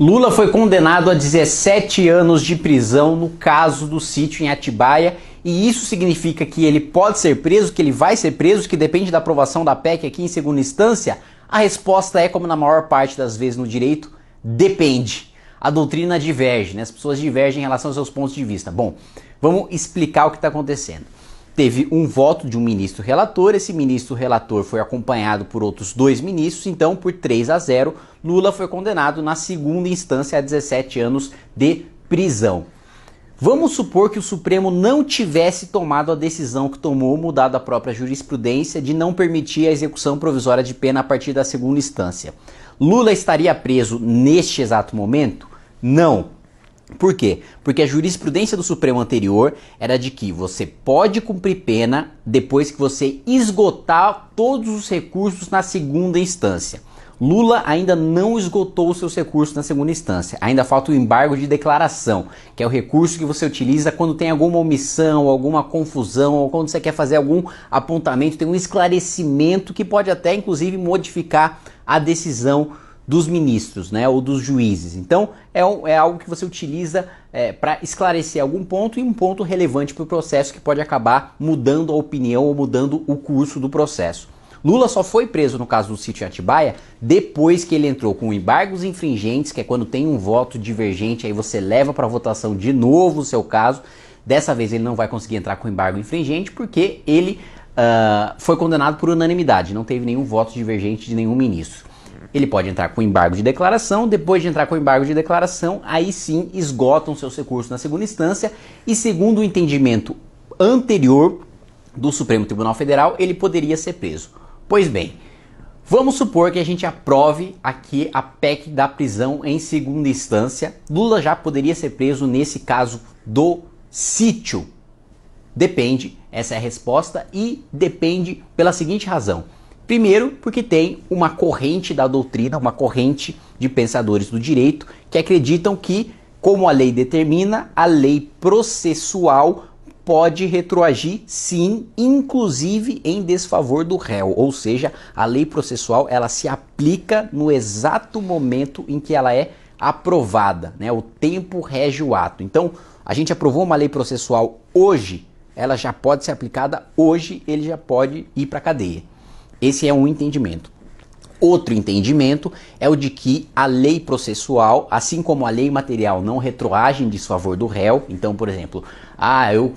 Lula foi condenado a 17 anos de prisão no caso do sítio em Atibaia, e isso significa que ele pode ser preso, que ele vai ser preso, que depende da aprovação da PEC aqui em segunda instância? A resposta é, como na maior parte das vezes no direito, depende. A doutrina diverge, né? as pessoas divergem em relação aos seus pontos de vista. Bom, vamos explicar o que está acontecendo teve um voto de um ministro relator, esse ministro relator foi acompanhado por outros dois ministros, então por 3 a 0, Lula foi condenado na segunda instância a 17 anos de prisão. Vamos supor que o Supremo não tivesse tomado a decisão que tomou, mudado a própria jurisprudência de não permitir a execução provisória de pena a partir da segunda instância. Lula estaria preso neste exato momento? Não. Por quê? Porque a jurisprudência do Supremo anterior era de que você pode cumprir pena depois que você esgotar todos os recursos na segunda instância. Lula ainda não esgotou os seus recursos na segunda instância. Ainda falta o embargo de declaração, que é o recurso que você utiliza quando tem alguma omissão, alguma confusão, ou quando você quer fazer algum apontamento, tem um esclarecimento que pode até inclusive modificar a decisão dos ministros, né, ou dos juízes. Então, é, é algo que você utiliza é, para esclarecer algum ponto e um ponto relevante para o processo que pode acabar mudando a opinião ou mudando o curso do processo. Lula só foi preso no caso do sítio Atibaia depois que ele entrou com embargos infringentes, que é quando tem um voto divergente, aí você leva para votação de novo o seu caso. Dessa vez ele não vai conseguir entrar com embargo infringente porque ele uh, foi condenado por unanimidade, não teve nenhum voto divergente de nenhum ministro. Ele pode entrar com embargo de declaração, depois de entrar com embargo de declaração, aí sim esgotam seus recursos na segunda instância e, segundo o entendimento anterior do Supremo Tribunal Federal, ele poderia ser preso. Pois bem, vamos supor que a gente aprove aqui a PEC da prisão em segunda instância. Lula já poderia ser preso nesse caso do sítio. Depende, essa é a resposta, e depende pela seguinte razão. Primeiro, porque tem uma corrente da doutrina, uma corrente de pensadores do direito que acreditam que, como a lei determina, a lei processual pode retroagir sim, inclusive em desfavor do réu, ou seja, a lei processual ela se aplica no exato momento em que ela é aprovada, né? O tempo rege o ato. Então, a gente aprovou uma lei processual hoje, ela já pode ser aplicada hoje, ele já pode ir para cadeia. Esse é um entendimento. Outro entendimento é o de que a lei processual, assim como a lei material, não retroage em desfavor do réu. Então, por exemplo, ah, eu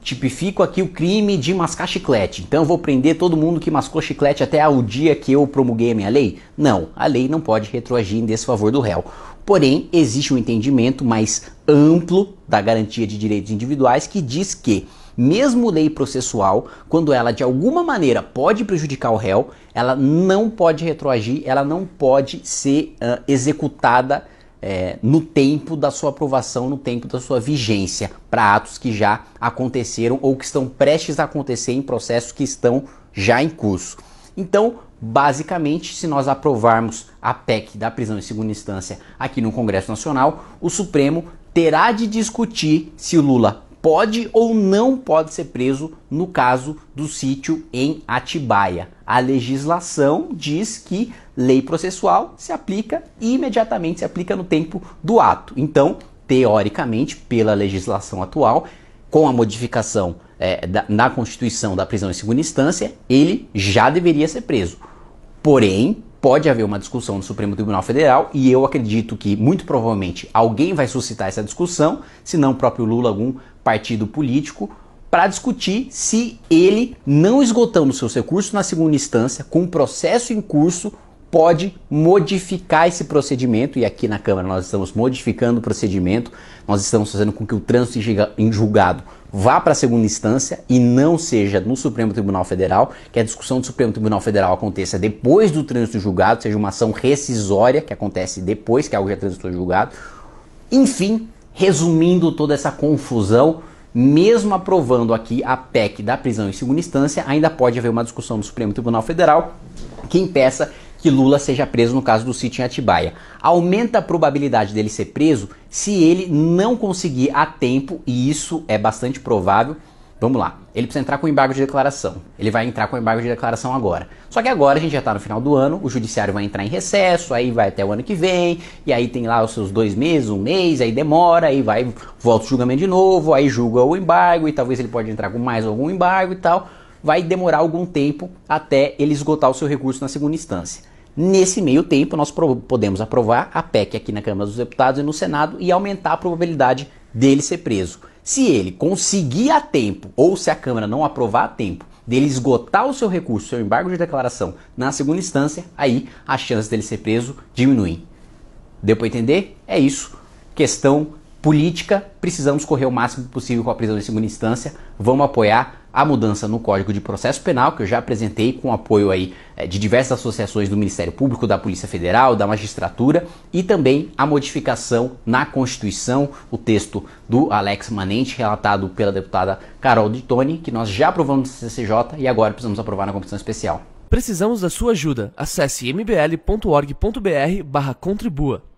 tipifico aqui o crime de mascar chiclete, então eu vou prender todo mundo que mascou chiclete até o dia que eu promulguei a minha lei. Não, a lei não pode retroagir em desfavor do réu. Porém, existe um entendimento mais amplo da garantia de direitos individuais que diz que mesmo lei processual, quando ela de alguma maneira pode prejudicar o réu, ela não pode retroagir, ela não pode ser uh, executada é, no tempo da sua aprovação, no tempo da sua vigência, para atos que já aconteceram ou que estão prestes a acontecer em processos que estão já em curso. Então, basicamente, se nós aprovarmos a PEC da prisão em segunda instância aqui no Congresso Nacional, o Supremo terá de discutir se o Lula pode ou não pode ser preso no caso do sítio em Atibaia. A legislação diz que lei processual se aplica e imediatamente se aplica no tempo do ato. Então, teoricamente, pela legislação atual, com a modificação é, da, na Constituição da prisão em segunda instância, ele já deveria ser preso. Porém, pode haver uma discussão no Supremo Tribunal Federal e eu acredito que muito provavelmente alguém vai suscitar essa discussão, se não o próprio Lula, algum partido político para discutir se ele, não esgotando seus recursos na segunda instância, com o processo em curso, pode modificar esse procedimento, e aqui na Câmara nós estamos modificando o procedimento, nós estamos fazendo com que o trânsito em julgado vá para a segunda instância e não seja no Supremo Tribunal Federal, que a discussão do Supremo Tribunal Federal aconteça depois do trânsito julgado, seja uma ação rescisória, que acontece depois que algo já transitou julgado. Enfim, Resumindo toda essa confusão, mesmo aprovando aqui a PEC da prisão em segunda instância, ainda pode haver uma discussão no Supremo Tribunal Federal que impeça que Lula seja preso no caso do sítio em Atibaia. Aumenta a probabilidade dele ser preso se ele não conseguir a tempo, e isso é bastante provável, Vamos lá. Ele precisa entrar com embargo de declaração. Ele vai entrar com embargo de declaração agora. Só que agora a gente já está no final do ano, o judiciário vai entrar em recesso, aí vai até o ano que vem, e aí tem lá os seus dois meses, um mês, aí demora, aí vai, volta o julgamento de novo, aí julga o embargo, e talvez ele pode entrar com mais algum embargo e tal. Vai demorar algum tempo até ele esgotar o seu recurso na segunda instância. Nesse meio tempo, nós podemos aprovar a PEC aqui na Câmara dos Deputados e no Senado e aumentar a probabilidade dele ser preso. Se ele conseguir a tempo, ou se a Câmara não aprovar a tempo, dele esgotar o seu recurso, seu embargo de declaração na segunda instância, aí a chance dele ser preso diminui. Deu para entender? É isso. Questão política, precisamos correr o máximo possível com a prisão em segunda instância. Vamos apoiar a mudança no Código de Processo Penal, que eu já apresentei com apoio aí eh, de diversas associações do Ministério Público, da Polícia Federal, da Magistratura e também a modificação na Constituição, o texto do Alex Manente, relatado pela deputada Carol de Toni, que nós já aprovamos no CCJ e agora precisamos aprovar na Comissão Especial. Precisamos da sua ajuda. Acesse mbl.org.br barra contribua.